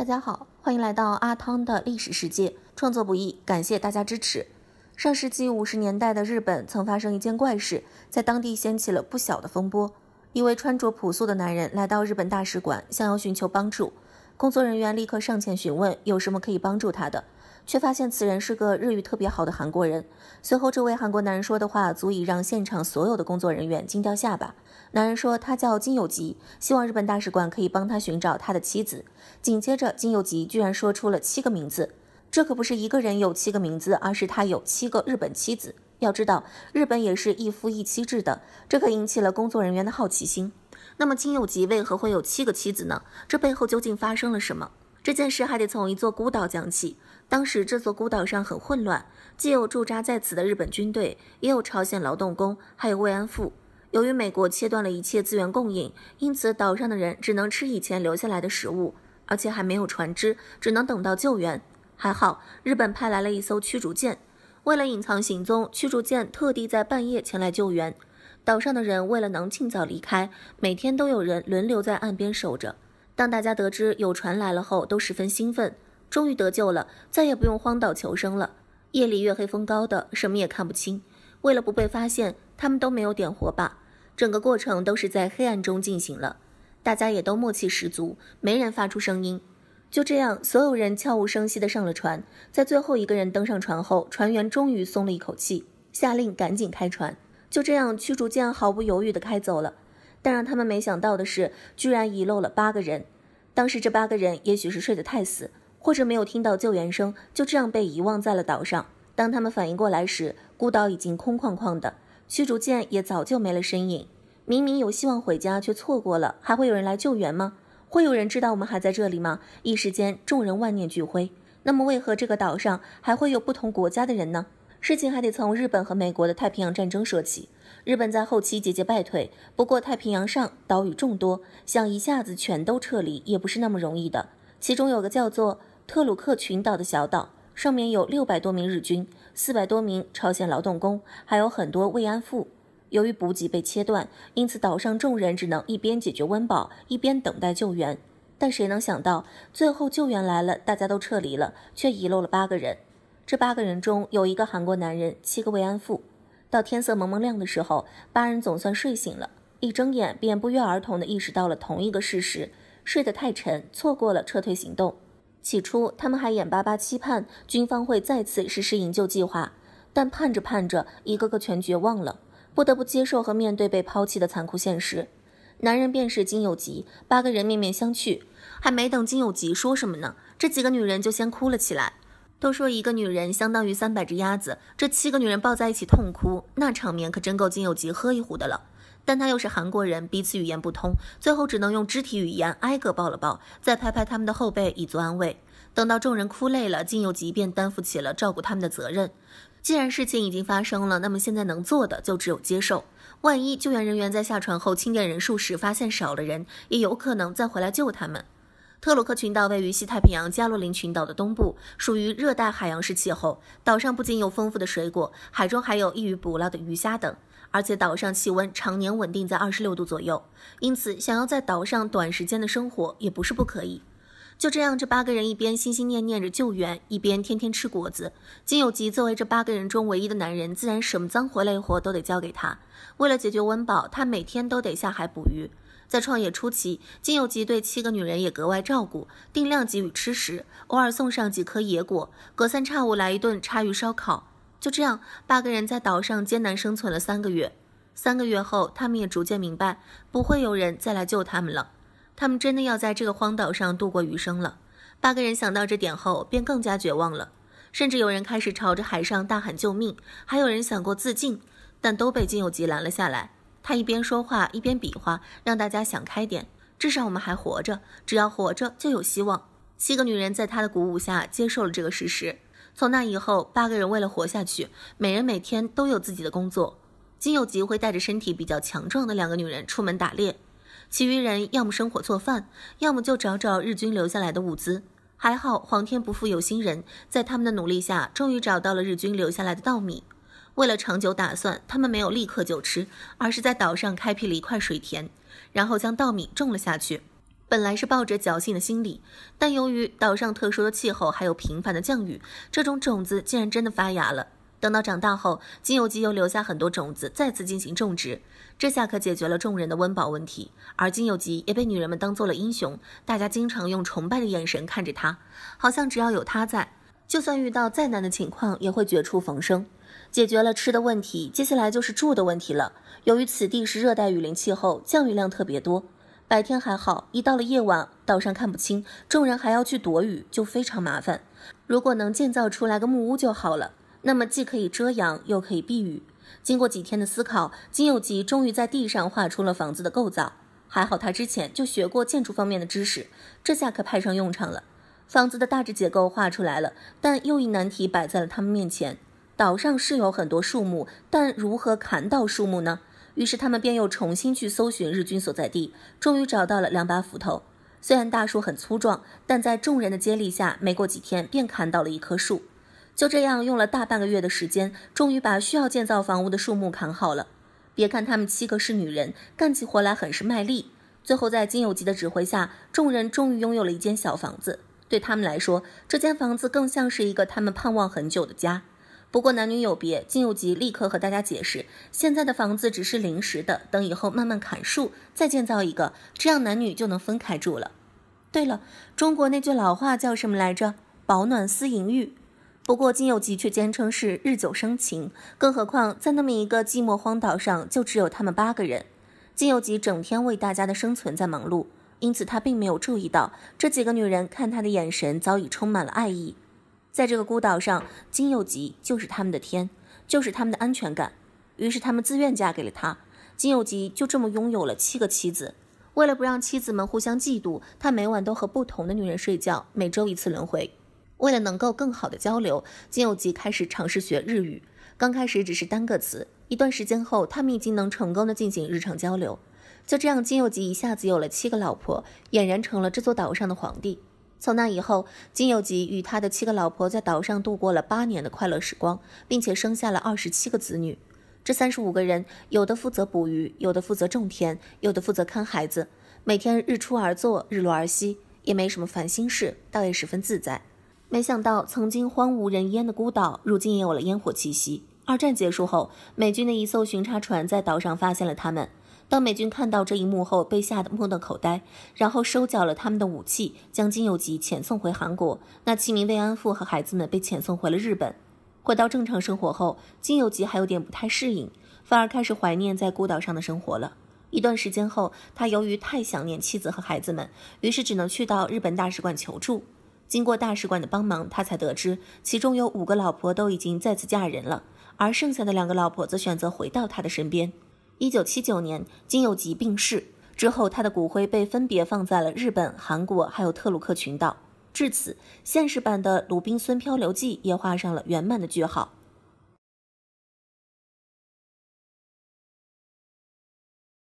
大家好，欢迎来到阿汤的历史世界。创作不易，感谢大家支持。上世纪五十年代的日本曾发生一件怪事，在当地掀起了不小的风波。一位穿着朴素的男人来到日本大使馆，想要寻求帮助。工作人员立刻上前询问，有什么可以帮助他的。却发现此人是个日语特别好的韩国人。随后，这位韩国男人说的话足以让现场所有的工作人员惊掉下巴。男人说他叫金有吉，希望日本大使馆可以帮他寻找他的妻子。紧接着，金有吉居然说出了七个名字。这可不是一个人有七个名字，而是他有七个日本妻子。要知道，日本也是一夫一妻制的，这可引起了工作人员的好奇心。那么，金有吉为何会有七个妻子呢？这背后究竟发生了什么？这件事还得从一座孤岛讲起。当时这座孤岛上很混乱，既有驻扎在此的日本军队，也有朝鲜劳动工，还有慰安妇。由于美国切断了一切资源供应，因此岛上的人只能吃以前留下来的食物，而且还没有船只，只能等到救援。还好，日本派来了一艘驱逐舰。为了隐藏行踪，驱逐舰特地在半夜前来救援。岛上的人为了能尽早离开，每天都有人轮流在岸边守着。当大家得知有船来了后，都十分兴奋，终于得救了，再也不用荒岛求生了。夜里月黑风高的，什么也看不清。为了不被发现，他们都没有点火把，整个过程都是在黑暗中进行了。大家也都默契十足，没人发出声音。就这样，所有人悄无声息地上了船。在最后一个人登上船后，船员终于松了一口气，下令赶紧开船。就这样，驱逐舰毫不犹豫地开走了。但让他们没想到的是，居然遗漏了八个人。当时这八个人也许是睡得太死，或者没有听到救援声，就这样被遗忘在了岛上。当他们反应过来时，孤岛已经空旷旷的，驱逐舰也早就没了身影。明明有希望回家，却错过了，还会有人来救援吗？会有人知道我们还在这里吗？一时间，众人万念俱灰。那么，为何这个岛上还会有不同国家的人呢？事情还得从日本和美国的太平洋战争说起。日本在后期节节败退，不过太平洋上岛屿众多，想一下子全都撤离也不是那么容易的。其中有个叫做特鲁克群岛的小岛，上面有六百多名日军、四百多名朝鲜劳动工，还有很多慰安妇。由于补给被切断，因此岛上众人只能一边解决温饱，一边等待救援。但谁能想到，最后救援来了，大家都撤离了，却遗漏了八个人。这八个人中有一个韩国男人，七个慰安妇。到天色蒙蒙亮的时候，八人总算睡醒了，一睁眼便不约而同地意识到了同一个事实：睡得太沉，错过了撤退行动。起初他们还眼巴巴期盼军方会再次实施营救计划，但盼着盼着，一个个全绝望了，不得不接受和面对被抛弃的残酷现实。男人便是金有吉，八个人面面相觑，还没等金有吉说什么呢，这几个女人就先哭了起来。都说一个女人相当于三百只鸭子，这七个女人抱在一起痛哭，那场面可真够金友吉喝一壶的了。但他又是韩国人，彼此语言不通，最后只能用肢体语言挨个抱了抱，再拍拍他们的后背以作安慰。等到众人哭累了，金友吉便担负起了照顾他们的责任。既然事情已经发生了，那么现在能做的就只有接受。万一救援人员在下船后清点人数时发现少了人，也有可能再回来救他们。特鲁克群岛位于西太平洋加洛林群岛的东部，属于热带海洋式气候。岛上不仅有丰富的水果，海中还有易于捕捞的鱼虾等，而且岛上气温常年稳定在二十六度左右，因此想要在岛上短时间的生活也不是不可以。就这样，这八个人一边心心念念着救援，一边天天吃果子。金有吉作为这八个人中唯一的男人，自然什么脏活累活都得交给他。为了解决温饱，他每天都得下海捕鱼。在创业初期，金友吉对七个女人也格外照顾，定量给予吃食，偶尔送上几颗野果，隔三差五来一顿叉鱼烧烤。就这样，八个人在岛上艰难生存了三个月。三个月后，他们也逐渐明白，不会有人再来救他们了，他们真的要在这个荒岛上度过余生了。八个人想到这点后，便更加绝望了，甚至有人开始朝着海上大喊救命，还有人想过自尽，但都被金友吉拦了下来。他一边说话一边比划，让大家想开点，至少我们还活着，只要活着就有希望。七个女人在他的鼓舞下接受了这个事实。从那以后，八个人为了活下去，每人每天都有自己的工作。金有吉会带着身体比较强壮的两个女人出门打猎，其余人要么生火做饭，要么就找找日军留下来的物资。还好，皇天不负有心人，在他们的努力下，终于找到了日军留下来的稻米。为了长久打算，他们没有立刻就吃，而是在岛上开辟了一块水田，然后将稻米种了下去。本来是抱着侥幸的心理，但由于岛上特殊的气候还有频繁的降雨，这种种子竟然真的发芽了。等到长大后，金有吉又留下很多种子，再次进行种植。这下可解决了众人的温饱问题，而金有吉也被女人们当做了英雄，大家经常用崇拜的眼神看着他，好像只要有他在，就算遇到再难的情况也会绝处逢生。解决了吃的问题，接下来就是住的问题了。由于此地是热带雨林气候，降雨量特别多，白天还好，一到了夜晚，岛上看不清，众人还要去躲雨，就非常麻烦。如果能建造出来个木屋就好了，那么既可以遮阳，又可以避雨。经过几天的思考，金有吉终于在地上画出了房子的构造。还好他之前就学过建筑方面的知识，这下可派上用场了。房子的大致结构画出来了，但又一难题摆在了他们面前。岛上是有很多树木，但如何砍倒树木呢？于是他们便又重新去搜寻日军所在地，终于找到了两把斧头。虽然大树很粗壮，但在众人的接力下，没过几天便砍到了一棵树。就这样用了大半个月的时间，终于把需要建造房屋的树木砍好了。别看他们七个是女人，干起活来很是卖力。最后在金友吉的指挥下，众人终于拥有了一间小房子。对他们来说，这间房子更像是一个他们盼望很久的家。不过男女有别，金佑吉立刻和大家解释，现在的房子只是临时的，等以后慢慢砍树再建造一个，这样男女就能分开住了。对了，中国那句老话叫什么来着？“保暖思淫欲。”不过金佑吉却坚称是日久生情，更何况在那么一个寂寞荒岛上，就只有他们八个人。金佑吉整天为大家的生存在忙碌，因此他并没有注意到这几个女人看他的眼神早已充满了爱意。在这个孤岛上，金佑吉就是他们的天，就是他们的安全感。于是他们自愿嫁给了他。金佑吉就这么拥有了七个妻子。为了不让妻子们互相嫉妒，他每晚都和不同的女人睡觉，每周一次轮回。为了能够更好的交流，金佑吉开始尝试学日语。刚开始只是单个词，一段时间后，他们已经能成功的进行日常交流。就这样，金佑吉一下子有了七个老婆，俨然成了这座岛上的皇帝。从那以后，金佑吉与他的七个老婆在岛上度过了八年的快乐时光，并且生下了二十七个子女。这三十五个人，有的负责捕鱼，有的负责种田，有的负责看孩子，每天日出而作，日落而息，也没什么烦心事，倒也十分自在。没想到，曾经荒无人烟的孤岛，如今也有了烟火气息。二战结束后，美军的一艘巡查船在岛上发现了他们。当美军看到这一幕后，被吓得目瞪口呆，然后收缴了他们的武器，将金佑吉遣送回韩国。那七名慰安妇和孩子们被遣送回了日本。回到正常生活后，金佑吉还有点不太适应，反而开始怀念在孤岛上的生活了。一段时间后，他由于太想念妻子和孩子们，于是只能去到日本大使馆求助。经过大使馆的帮忙，他才得知其中有五个老婆都已经再次嫁人了，而剩下的两个老婆则选择回到他的身边。一九七九年，金佑吉病逝之后，他的骨灰被分别放在了日本、韩国，还有特鲁克群岛。至此，现实版的《鲁滨孙漂流记》也画上了圆满的句号。